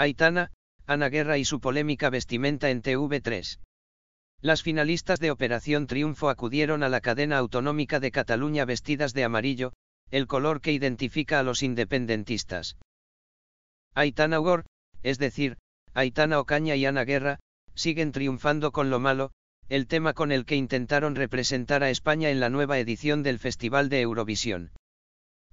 Aitana, Ana Guerra y su polémica vestimenta en TV3. Las finalistas de Operación Triunfo acudieron a la cadena autonómica de Cataluña vestidas de amarillo, el color que identifica a los independentistas. Aitana Gor, es decir, Aitana Ocaña y Ana Guerra, siguen triunfando con lo malo, el tema con el que intentaron representar a España en la nueva edición del Festival de Eurovisión.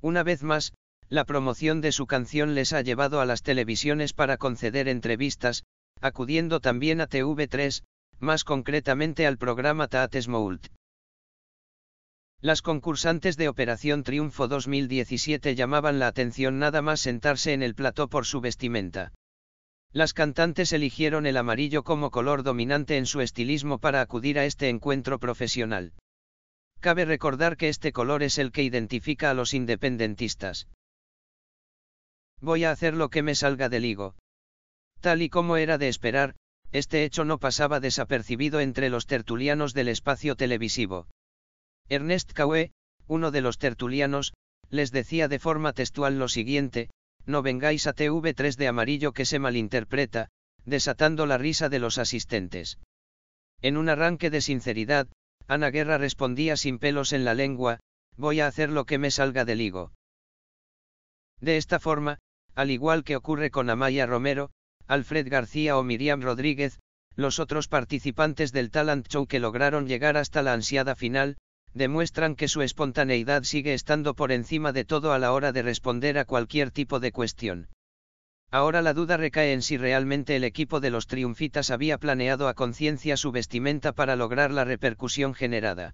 Una vez más, la promoción de su canción les ha llevado a las televisiones para conceder entrevistas, acudiendo también a TV3, más concretamente al programa Tates Moult. Las concursantes de Operación Triunfo 2017 llamaban la atención nada más sentarse en el plató por su vestimenta. Las cantantes eligieron el amarillo como color dominante en su estilismo para acudir a este encuentro profesional. Cabe recordar que este color es el que identifica a los independentistas. Voy a hacer lo que me salga del higo. Tal y como era de esperar, este hecho no pasaba desapercibido entre los tertulianos del espacio televisivo. Ernest Caué, uno de los tertulianos, les decía de forma textual lo siguiente, no vengáis a TV3 de amarillo que se malinterpreta, desatando la risa de los asistentes. En un arranque de sinceridad, Ana Guerra respondía sin pelos en la lengua, voy a hacer lo que me salga del higo. De esta forma, al igual que ocurre con Amaya Romero, Alfred García o Miriam Rodríguez, los otros participantes del talent show que lograron llegar hasta la ansiada final, demuestran que su espontaneidad sigue estando por encima de todo a la hora de responder a cualquier tipo de cuestión. Ahora la duda recae en si realmente el equipo de los triunfitas había planeado a conciencia su vestimenta para lograr la repercusión generada.